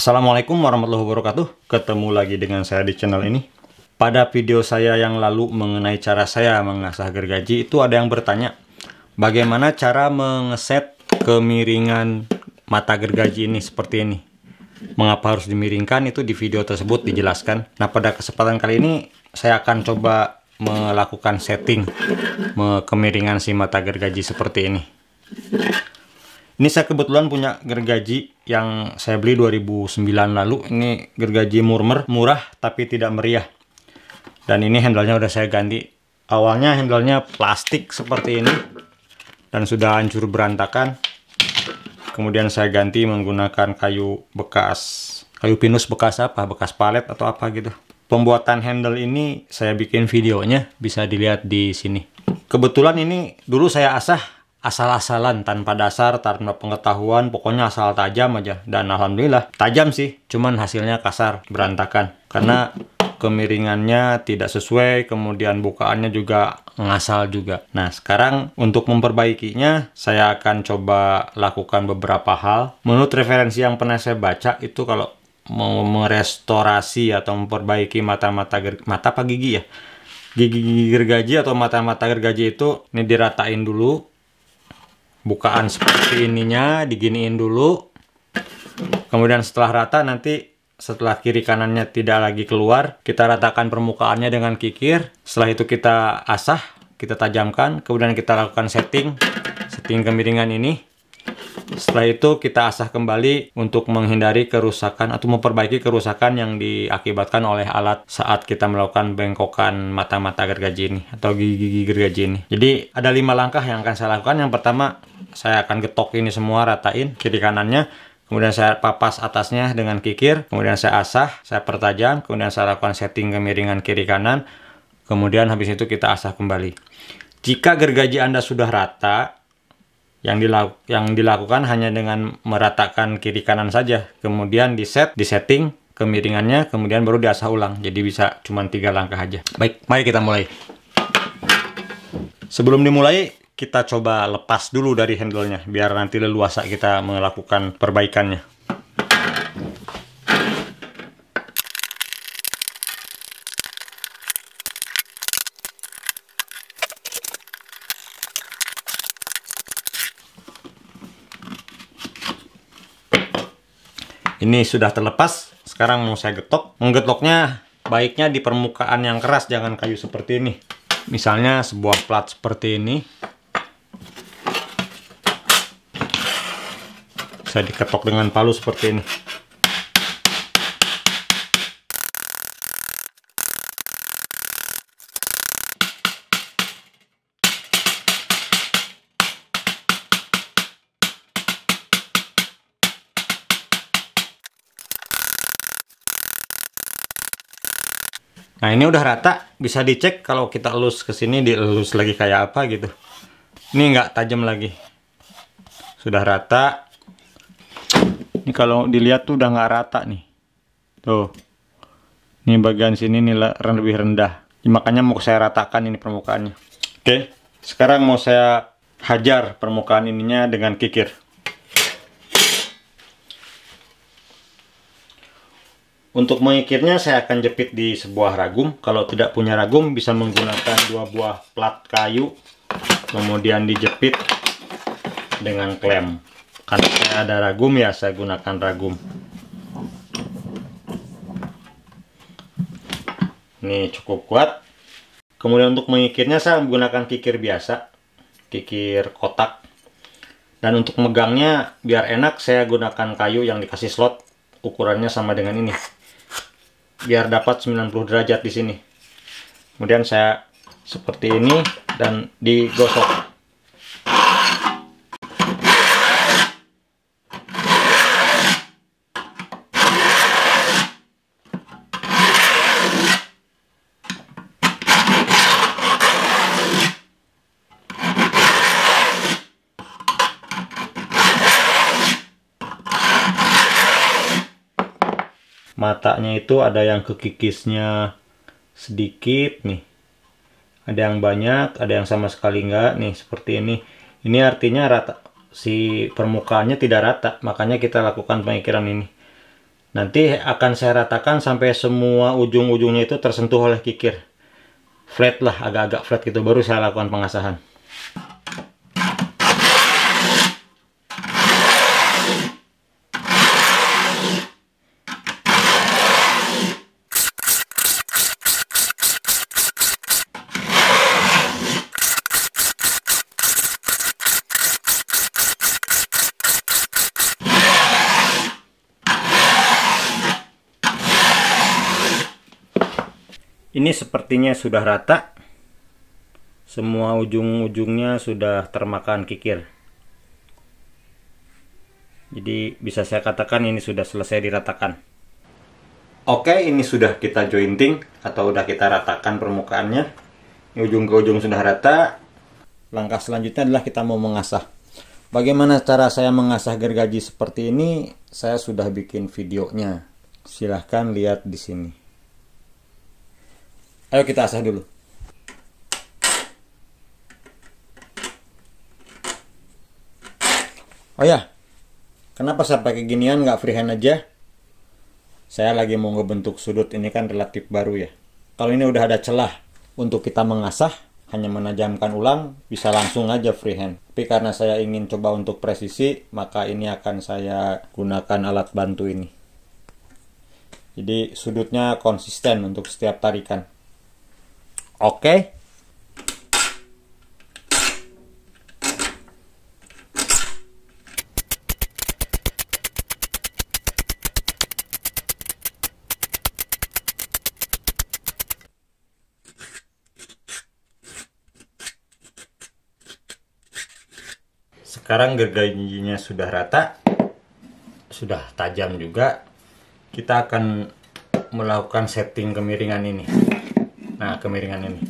Assalamualaikum warahmatullahi wabarakatuh Ketemu lagi dengan saya di channel ini Pada video saya yang lalu mengenai cara saya mengasah gergaji Itu ada yang bertanya Bagaimana cara mengeset kemiringan mata gergaji ini seperti ini Mengapa harus dimiringkan itu di video tersebut dijelaskan Nah pada kesempatan kali ini saya akan coba melakukan setting kemiringan si mata gergaji seperti ini ini saya kebetulan punya gergaji yang saya beli 2009 lalu. Ini gergaji murmer, murah tapi tidak meriah. Dan ini handlenya udah saya ganti. Awalnya handlenya plastik seperti ini dan sudah hancur berantakan. Kemudian saya ganti menggunakan kayu bekas, kayu pinus bekas apa? Bekas palet atau apa gitu. Pembuatan handle ini saya bikin videonya, bisa dilihat di sini. Kebetulan ini dulu saya asah asal-asalan tanpa dasar tanpa pengetahuan pokoknya asal tajam aja dan alhamdulillah tajam sih cuman hasilnya kasar berantakan karena kemiringannya tidak sesuai kemudian bukaannya juga ngasal juga nah sekarang untuk memperbaikinya saya akan coba lakukan beberapa hal menurut referensi yang pernah saya baca itu kalau mau merestorasi atau memperbaiki mata-mata mata apa gigi ya gigi-gigi gergaji atau mata-mata gergaji itu ini diratain dulu bukaan seperti ininya diginiin dulu kemudian setelah rata nanti setelah kiri kanannya tidak lagi keluar kita ratakan permukaannya dengan kikir setelah itu kita asah kita tajamkan kemudian kita lakukan setting setting kemiringan ini setelah itu kita asah kembali untuk menghindari kerusakan atau memperbaiki kerusakan yang diakibatkan oleh alat saat kita melakukan bengkokan mata-mata gergaji ini atau gigi-gigi gergaji ini. Jadi ada lima langkah yang akan saya lakukan. Yang pertama saya akan getok ini semua ratain kiri kanannya kemudian saya papas atasnya dengan kikir, kemudian saya asah, saya pertajam, kemudian saya lakukan setting kemiringan kiri kanan, kemudian habis itu kita asah kembali. Jika gergaji Anda sudah rata, yang, dilaku, yang dilakukan hanya dengan meratakan kiri kanan saja kemudian di set di setting kemiringannya kemudian baru diasah ulang jadi bisa cuma tiga langkah aja baik mari kita mulai sebelum dimulai kita coba lepas dulu dari handlenya biar nanti leluasa kita melakukan perbaikannya ini sudah terlepas sekarang mau saya getok menggetoknya baiknya di permukaan yang keras jangan kayu seperti ini misalnya sebuah plat seperti ini Saya diketok dengan palu seperti ini Nah ini udah rata, bisa dicek kalau kita elus ke sini, dielus lagi kayak apa gitu. Ini nggak tajam lagi. Sudah rata. Ini kalau dilihat tuh udah nggak rata nih. Tuh. Ini bagian sini rendah lebih rendah. Makanya mau saya ratakan ini permukaannya. Oke, sekarang mau saya hajar permukaan ininya dengan kikir. Untuk mengikirnya saya akan jepit di sebuah ragum. Kalau tidak punya ragum bisa menggunakan dua buah plat kayu kemudian dijepit dengan klem. Karena saya ada ragum ya saya gunakan ragum. Ini cukup kuat. Kemudian untuk mengikirnya saya menggunakan kikir biasa, kikir kotak. Dan untuk megangnya biar enak saya gunakan kayu yang dikasih slot ukurannya sama dengan ini biar dapat 90 derajat di sini kemudian saya seperti ini dan digosok itu ada yang kekikisnya sedikit nih ada yang banyak ada yang sama sekali enggak nih seperti ini ini artinya rata si permukaannya tidak rata makanya kita lakukan pengikiran ini nanti akan saya ratakan sampai semua ujung-ujungnya itu tersentuh oleh kikir flat lah agak-agak flat gitu baru saya lakukan pengasahan Ini sepertinya sudah rata. Semua ujung-ujungnya sudah termakan kikir. Jadi bisa saya katakan ini sudah selesai diratakan. Oke, ini sudah kita jointing atau sudah kita ratakan permukaannya. Ini ujung ke ujung sudah rata. Langkah selanjutnya adalah kita mau mengasah. Bagaimana cara saya mengasah gergaji seperti ini? Saya sudah bikin videonya. Silahkan lihat di sini. Ayo kita asah dulu. Oh ya, kenapa saya pakai ginian nggak freehand aja? Saya lagi mau ngebentuk sudut ini kan relatif baru ya. Kalau ini udah ada celah untuk kita mengasah, hanya menajamkan ulang, bisa langsung aja freehand. Tapi karena saya ingin coba untuk presisi, maka ini akan saya gunakan alat bantu ini. Jadi sudutnya konsisten untuk setiap tarikan. Oke. Sekarang gergajinya sudah rata, sudah tajam juga. Kita akan melakukan setting kemiringan ini. Nah, kemiringan ini.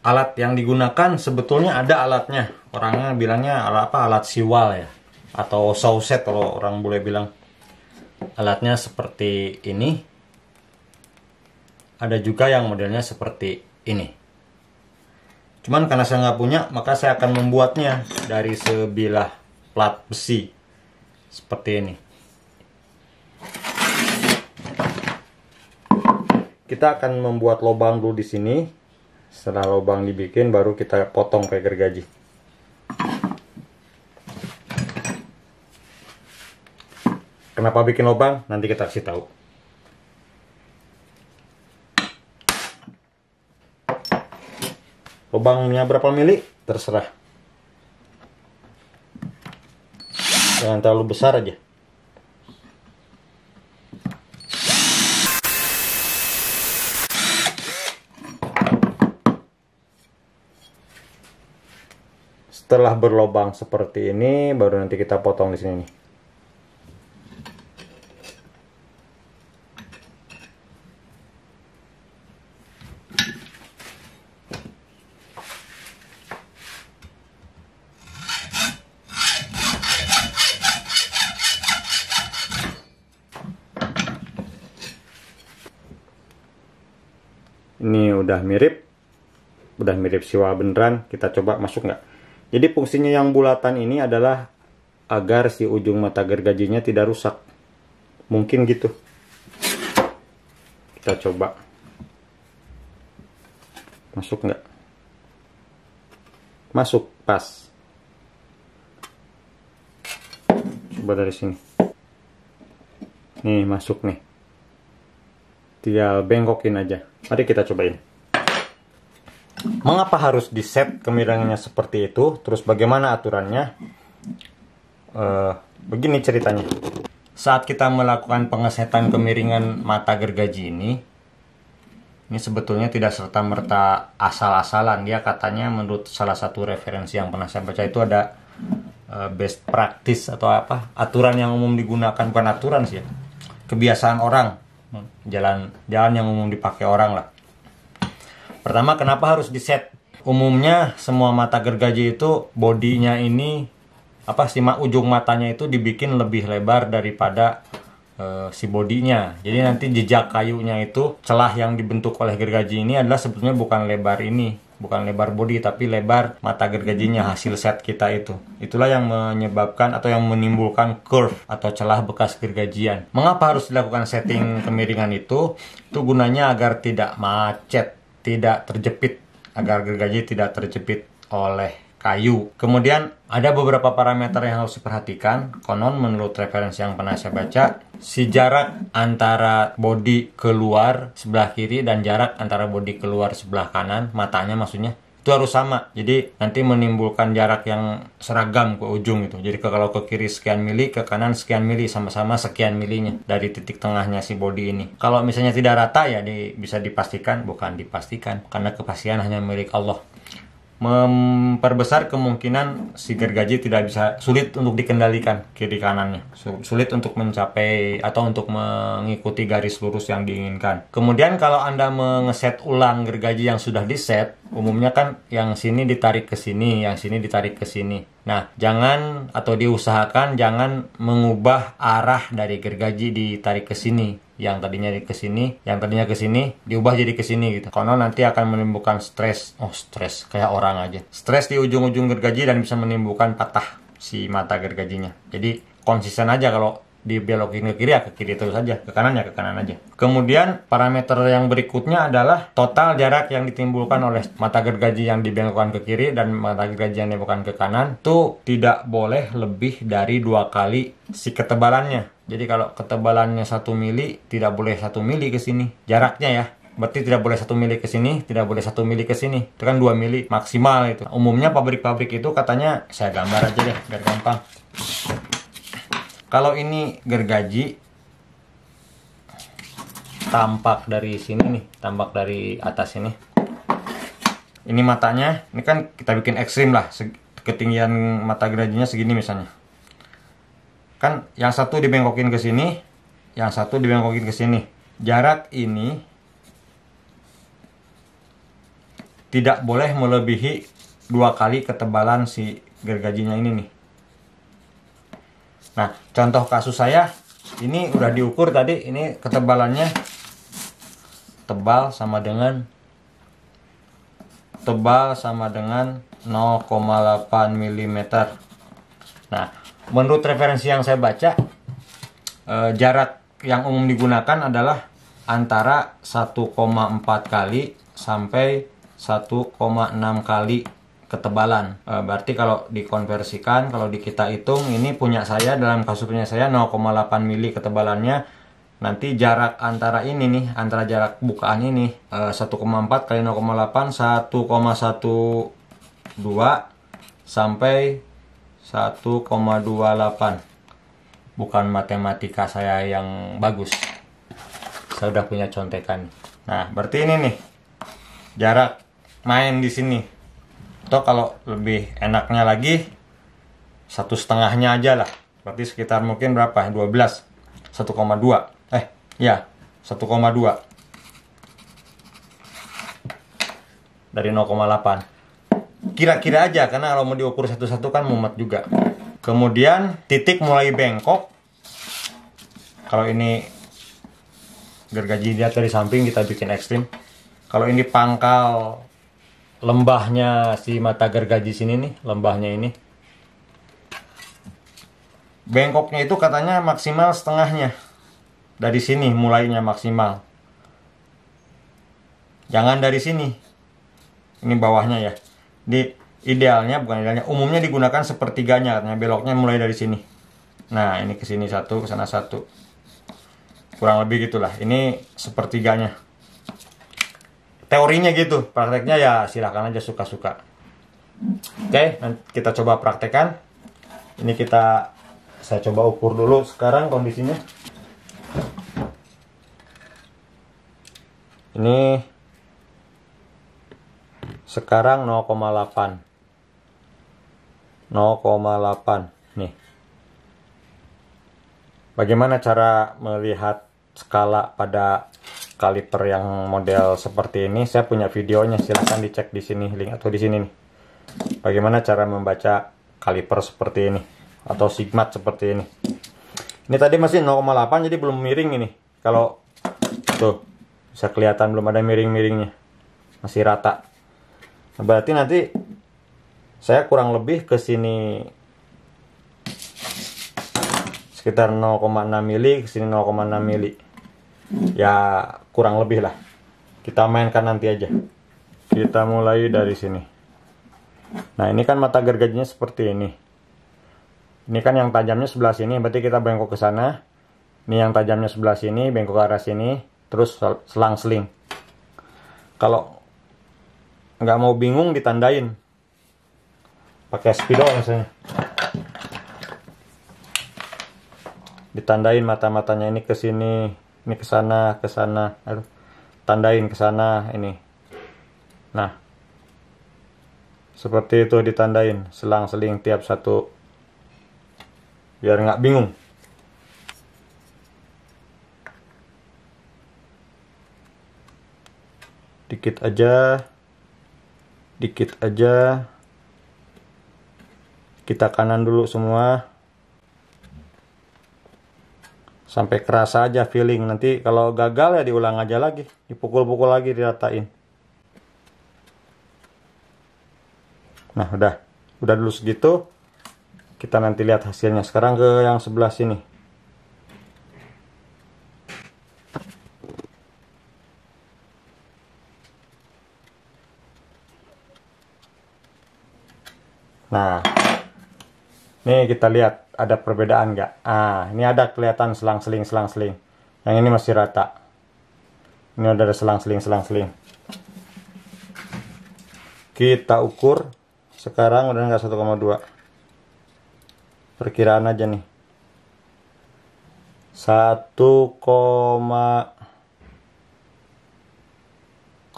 Alat yang digunakan sebetulnya ada alatnya. Orangnya bilangnya alat apa? Alat siwal ya. Atau sauset kalau orang boleh bilang. Alatnya seperti ini. Ada juga yang modelnya seperti ini. Cuman karena saya nggak punya, maka saya akan membuatnya dari sebilah plat besi. Seperti ini. kita akan membuat lubang dulu di sini setelah lubang dibikin baru kita potong kayak gergaji kenapa bikin lubang nanti kita kasih tahu lubangnya berapa mili terserah jangan terlalu besar aja setelah berlobang seperti ini baru nanti kita potong di sini nih. ini udah mirip udah mirip siwa beneran kita coba masuk nggak jadi fungsinya yang bulatan ini adalah agar si ujung mata gergajinya tidak rusak. Mungkin gitu. Kita coba. Masuk nggak? Masuk, pas. Coba dari sini. Nih, masuk nih. Tinggal bengkokin aja. Mari kita cobain. Mengapa harus di set kemiringannya seperti itu? Terus bagaimana aturannya? Uh, begini ceritanya. Saat kita melakukan pengesetan kemiringan mata gergaji ini, ini sebetulnya tidak serta merta asal-asalan dia katanya menurut salah satu referensi yang pernah saya baca itu ada eh, best practice atau apa aturan yang umum digunakan bukan aturan sih ya kebiasaan orang hmm, jalan jalan yang umum dipakai orang lah Pertama, kenapa harus di set Umumnya semua mata gergaji itu bodinya ini apa sih mak ujung matanya itu dibikin lebih lebar daripada uh, si bodinya. Jadi nanti jejak kayunya itu celah yang dibentuk oleh gergaji ini adalah sebetulnya bukan lebar ini, bukan lebar bodi tapi lebar mata gergajinya hasil set kita itu itulah yang menyebabkan atau yang menimbulkan curve atau celah bekas gergajian mengapa harus dilakukan setting kemiringan itu itu gunanya agar tidak macet tidak terjepit agar gergaji tidak terjepit oleh kayu. Kemudian ada beberapa parameter yang harus diperhatikan. Konon menurut referensi yang pernah saya baca, si jarak antara bodi keluar sebelah kiri dan jarak antara bodi keluar sebelah kanan, matanya maksudnya, itu harus sama jadi nanti menimbulkan jarak yang seragam ke ujung itu jadi kalau ke kiri sekian mili ke kanan sekian mili sama-sama sekian milinya dari titik tengahnya si body ini kalau misalnya tidak rata ya di, bisa dipastikan bukan dipastikan karena kepastian hanya milik Allah memperbesar kemungkinan si gergaji tidak bisa sulit untuk dikendalikan kiri kanannya sulit untuk mencapai atau untuk mengikuti garis lurus yang diinginkan kemudian kalau anda mengeset ulang gergaji yang sudah diset umumnya kan yang sini ditarik ke sini yang sini ditarik ke sini nah jangan atau diusahakan jangan mengubah arah dari gergaji ditarik ke sini yang tadinya ke sini, yang tadinya ke sini diubah jadi ke sini gitu. Konon nanti akan menimbulkan stres. Oh, stres kayak orang aja. Stres di ujung-ujung gergaji dan bisa menimbulkan patah si mata gergajinya. Jadi konsisten aja kalau dibelokin ke kiri ya ke kiri terus saja ke kanan ya ke kanan aja kemudian parameter yang berikutnya adalah total jarak yang ditimbulkan oleh mata gergaji yang dibelokkan ke kiri dan mata gergaji yang dibelokkan ke kanan itu tidak boleh lebih dari dua kali si ketebalannya jadi kalau ketebalannya satu mili tidak boleh satu mili ke sini jaraknya ya berarti tidak boleh satu mili ke sini, tidak boleh satu mili ke sini. Itu kan dua mili maksimal itu. Umumnya pabrik-pabrik itu katanya saya gambar aja deh biar gampang. Kalau ini gergaji tampak dari sini nih, tampak dari atas ini. Ini matanya, ini kan kita bikin ekstrim lah, ketinggian mata gergajinya segini misalnya. Kan yang satu dibengkokin ke sini, yang satu dibengkokin ke sini. Jarak ini tidak boleh melebihi dua kali ketebalan si gergajinya ini nih. Nah, contoh kasus saya ini udah diukur tadi, ini ketebalannya tebal sama dengan tebal sama dengan 0,8 mm. Nah, menurut referensi yang saya baca eh, jarak yang umum digunakan adalah antara 1,4 kali sampai 1,6 kali ketebalan. Uh, berarti kalau dikonversikan, kalau di kita hitung, ini punya saya dalam kasus punya saya 0,8 mili ketebalannya. Nanti jarak antara ini nih, antara jarak bukaan ini uh, eh, 1,4 kali 0,8, 1,12 sampai 1,28. Bukan matematika saya yang bagus. Saya udah punya contekan. Nah, berarti ini nih jarak main di sini atau kalau lebih enaknya lagi satu setengahnya aja lah berarti sekitar mungkin berapa 12 1,2 eh ya 1,2 dari 0,8 kira-kira aja karena kalau mau diukur satu-satu kan mumet juga kemudian titik mulai bengkok kalau ini gergaji dia dari samping kita bikin ekstrim kalau ini pangkal lembahnya si mata gergaji sini nih, lembahnya ini. Bengkoknya itu katanya maksimal setengahnya. Dari sini mulainya maksimal. Jangan dari sini. Ini bawahnya ya. Di idealnya bukan idealnya, umumnya digunakan sepertiganya katanya beloknya mulai dari sini. Nah, ini ke sini satu, ke sana satu. Kurang lebih gitulah. Ini sepertiganya teorinya gitu prakteknya ya silahkan aja suka-suka oke okay, kita coba praktekan ini kita saya coba ukur dulu sekarang kondisinya ini sekarang 0,8 0,8 nih bagaimana cara melihat skala pada kaliper yang model seperti ini saya punya videonya silahkan dicek di sini link atau di sini nih bagaimana cara membaca kaliper seperti ini atau sigma seperti ini ini tadi masih 0,8 jadi belum miring ini kalau tuh bisa kelihatan belum ada miring-miringnya masih rata nah, berarti nanti saya kurang lebih ke sini sekitar 0,6 mili ke sini 0,6 mili ya kurang lebih lah kita mainkan nanti aja kita mulai dari sini nah ini kan mata gergajinya seperti ini ini kan yang tajamnya sebelah sini berarti kita bengkok ke sana ini yang tajamnya sebelah sini bengkok ke arah sini terus selang-seling kalau nggak mau bingung ditandain pakai spidol misalnya ditandain mata-matanya ini ke sini ini ke sana ke sana tandain ke sana ini nah seperti itu ditandain selang-seling tiap satu biar nggak bingung dikit aja dikit aja kita kanan dulu semua sampai kerasa aja feeling nanti kalau gagal ya diulang aja lagi dipukul-pukul lagi diratain nah udah udah dulu segitu kita nanti lihat hasilnya sekarang ke yang sebelah sini Nih kita lihat ada perbedaan nggak? Ah, ini ada kelihatan selang-seling, selang-seling. Yang ini masih rata. Ini udah ada selang-seling, selang-seling. Kita ukur. Sekarang udah nggak 1,2. Perkiraan aja nih. 1,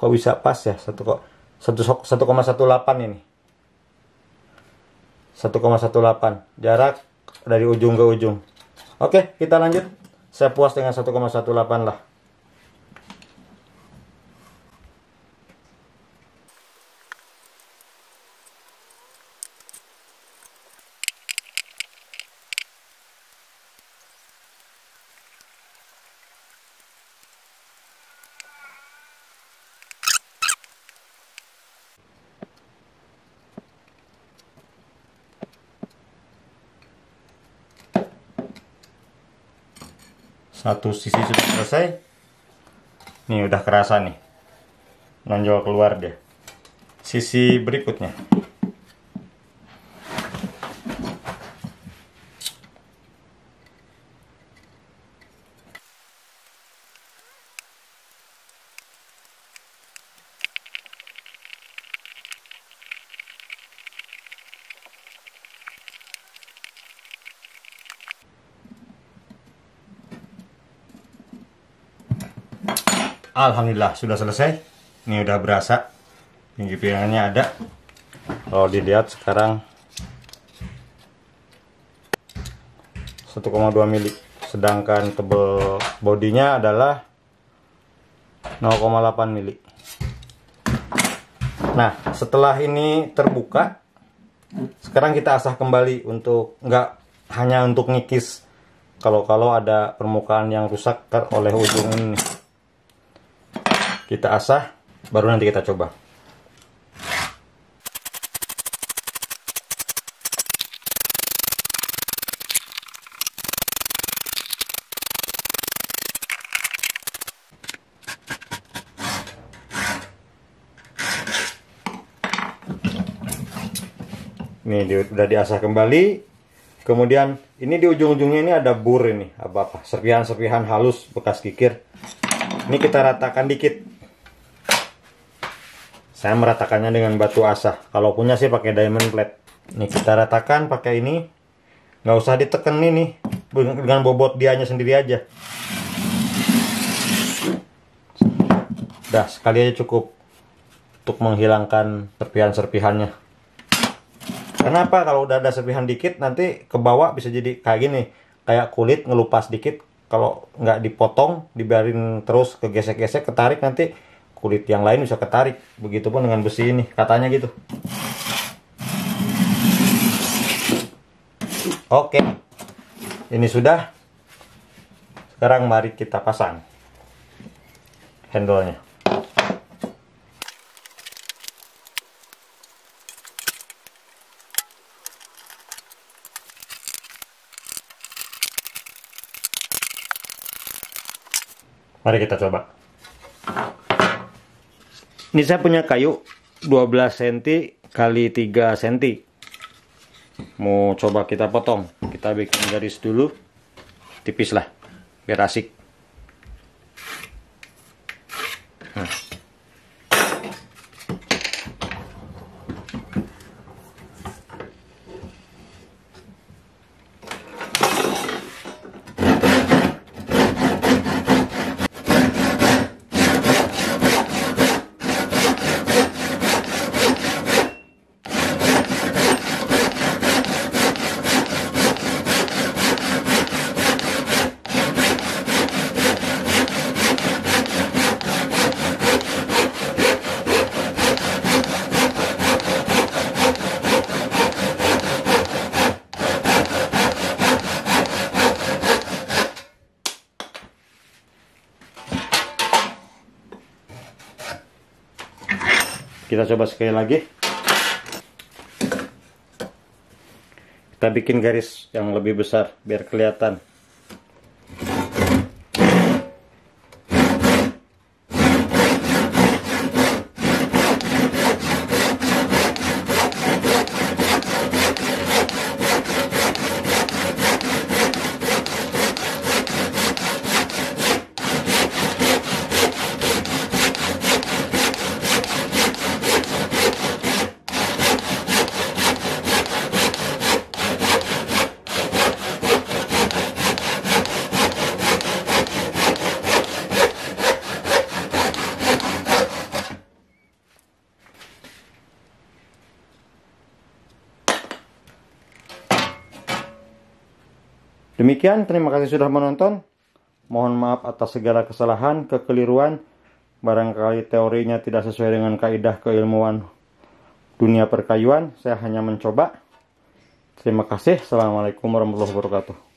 kok bisa pas ya? 1, 1,18 ini. 1,18 jarak dari ujung ke ujung oke kita lanjut saya puas dengan 1,18 lah satu sisi sudah selesai ini udah kerasa nih nonjol keluar dia sisi berikutnya Alhamdulillah sudah selesai. Ini udah berasa. Tinggi piringannya ada. Kalau dilihat sekarang 1,2 mili. Sedangkan tebel bodinya adalah 0,8 mili. Nah, setelah ini terbuka, sekarang kita asah kembali untuk nggak hanya untuk ngikis kalau-kalau ada permukaan yang rusak oleh ujung ini kita asah baru nanti kita coba Ini di, udah diasah kembali. Kemudian ini di ujung-ujungnya ini ada bur ini apa apa serpihan-serpihan halus bekas kikir. Ini kita ratakan dikit saya meratakannya dengan batu asah. Kalau punya sih pakai diamond plate. Nih kita ratakan pakai ini. Nggak usah diteken ini dengan bobot dianya sendiri aja. Dah, sekali aja cukup untuk menghilangkan serpihan-serpihannya. Kenapa? Kalau udah ada serpihan dikit, nanti ke bawah bisa jadi kayak gini. Kayak kulit ngelupas dikit. Kalau nggak dipotong, dibiarin terus kegesek-gesek, ketarik nanti kulit yang lain bisa ketarik begitupun dengan besi ini katanya gitu oke ini sudah sekarang mari kita pasang handle-nya Mari kita coba. Ini saya punya kayu 12 cm kali 3 cm. Mau coba kita potong. Kita bikin garis dulu. Tipis lah. Biar asik. Nah. Kita coba sekali lagi. Kita bikin garis yang lebih besar biar kelihatan. Demikian, terima kasih sudah menonton. Mohon maaf atas segala kesalahan, kekeliruan, barangkali teorinya tidak sesuai dengan kaidah keilmuan dunia perkayuan. Saya hanya mencoba. Terima kasih. Assalamualaikum warahmatullahi wabarakatuh.